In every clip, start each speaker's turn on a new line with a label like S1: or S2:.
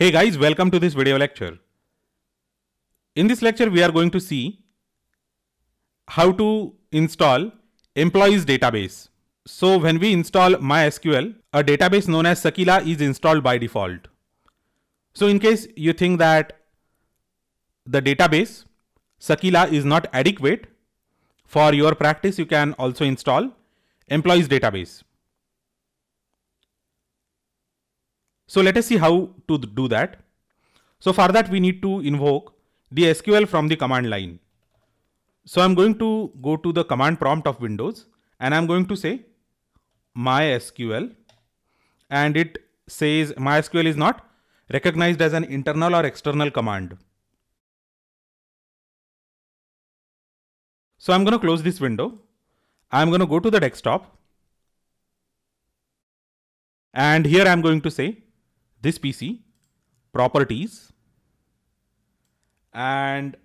S1: Hey guys, welcome to this video lecture. In this lecture, we are going to see how to install employees database. So when we install MySQL, a database known as Sakila is installed by default. So in case you think that the database Sakila is not adequate for your practice, you can also install employees database. So let us see how to do that. So for that we need to invoke the SQL from the command line. So I'm going to go to the command prompt of Windows and I'm going to say MySQL and it says MySQL is not recognized as an internal or external command. So I'm going to close this window. I'm going to go to the desktop. And here I'm going to say this PC, properties, and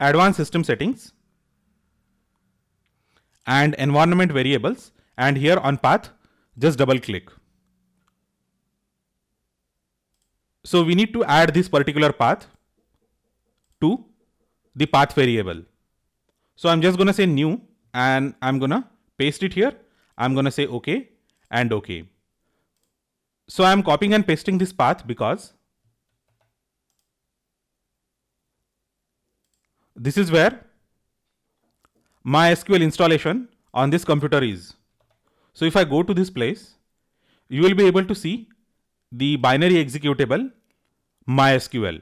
S1: advanced system settings and environment variables. And here on path, just double click. So we need to add this particular path to the path variable. So I'm just going to say new and I'm going to paste it here. I'm going to say okay and okay. So I'm copying and pasting this path because this is where MySQL installation on this computer is. So if I go to this place, you will be able to see the binary executable MySQL.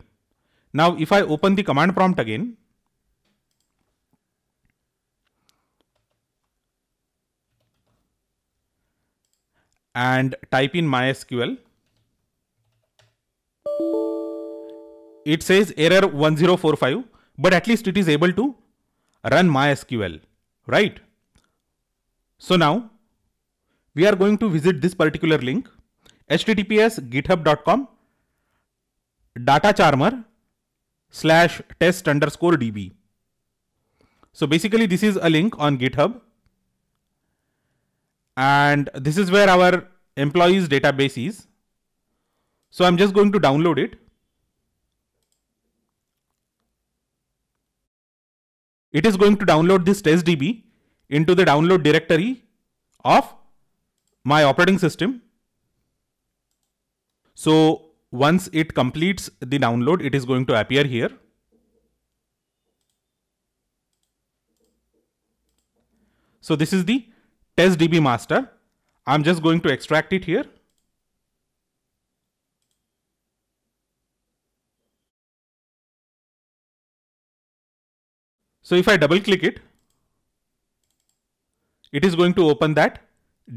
S1: Now, if I open the command prompt again, and type in MySQL. It says error 1045, but at least it is able to run MySQL, right? So now we are going to visit this particular link, https github.com datacharmer slash test underscore db. So basically this is a link on GitHub and this is where our employees database is. So I'm just going to download it. It is going to download this test DB into the download directory of my operating system. So once it completes the download, it is going to appear here. So this is the test master. I'm just going to extract it here. So if I double click it, it is going to open that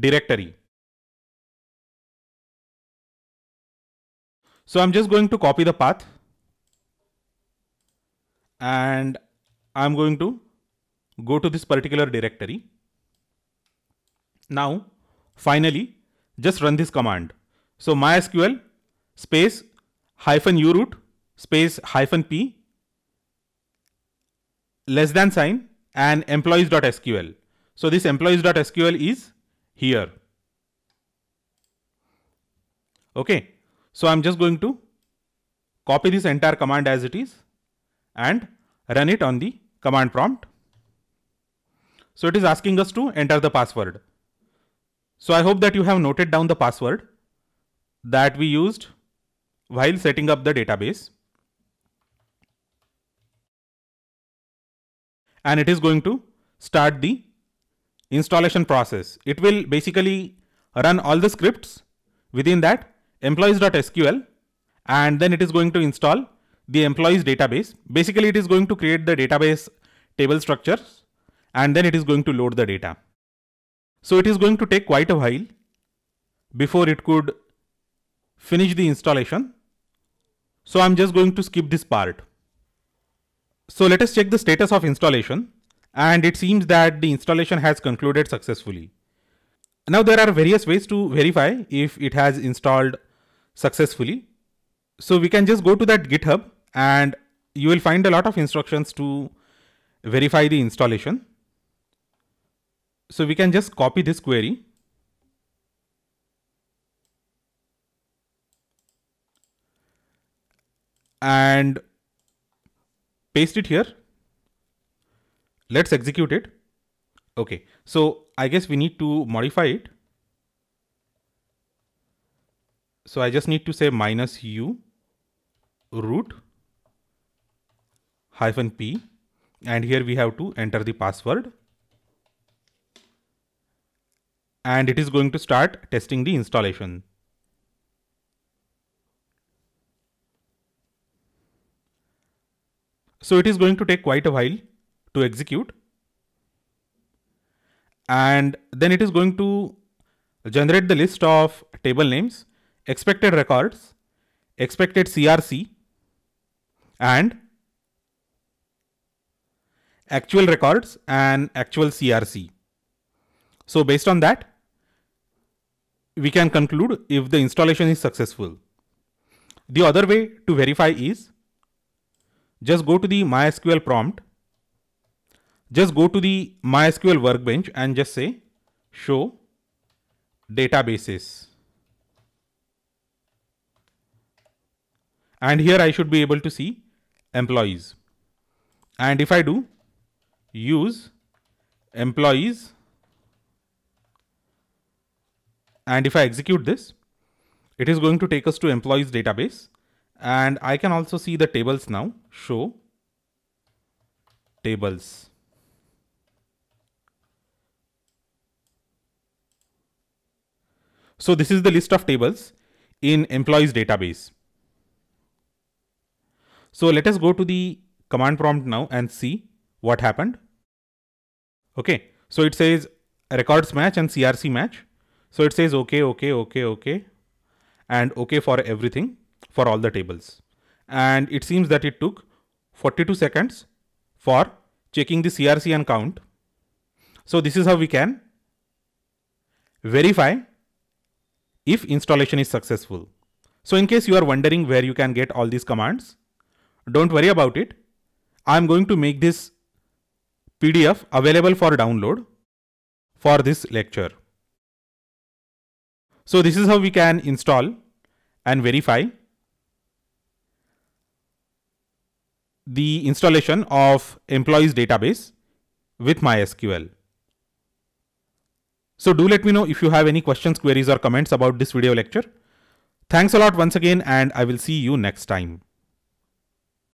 S1: directory. So I'm just going to copy the path and I'm going to go to this particular directory. Now, finally, just run this command. So MySQL space hyphen uroot space hyphen p less than sign and employees.sql. So this employees.sql is here. Okay. So I'm just going to copy this entire command as it is and run it on the command prompt. So it is asking us to enter the password. So I hope that you have noted down the password that we used while setting up the database. And it is going to start the installation process. It will basically run all the scripts within that employees.sql and then it is going to install the employees database. Basically, it is going to create the database table structures and then it is going to load the data. So it is going to take quite a while before it could finish the installation. So I'm just going to skip this part. So let us check the status of installation and it seems that the installation has concluded successfully. Now there are various ways to verify if it has installed successfully. So we can just go to that GitHub and you will find a lot of instructions to verify the installation. So we can just copy this query. And paste it here. Let's execute it. Okay, so I guess we need to modify it. So I just need to say minus u root hyphen p and here we have to enter the password and it is going to start testing the installation. So it is going to take quite a while to execute. And then it is going to generate the list of table names, expected records, expected CRC, and actual records and actual CRC. So based on that, we can conclude if the installation is successful. The other way to verify is just go to the MySQL prompt. Just go to the MySQL workbench and just say show databases. And here I should be able to see employees. And if I do use employees And if I execute this, it is going to take us to employees database. And I can also see the tables now show tables. So this is the list of tables in employees database. So let us go to the command prompt now and see what happened. Okay, so it says records match and CRC match. So it says okay, okay, okay, okay, and okay for everything for all the tables. And it seems that it took 42 seconds for checking the CRC and count. So this is how we can verify if installation is successful. So in case you are wondering where you can get all these commands, don't worry about it. I'm going to make this PDF available for download for this lecture. So this is how we can install and verify the installation of employees database with MySQL. So do let me know if you have any questions, queries or comments about this video lecture. Thanks a lot once again and I will see you next time.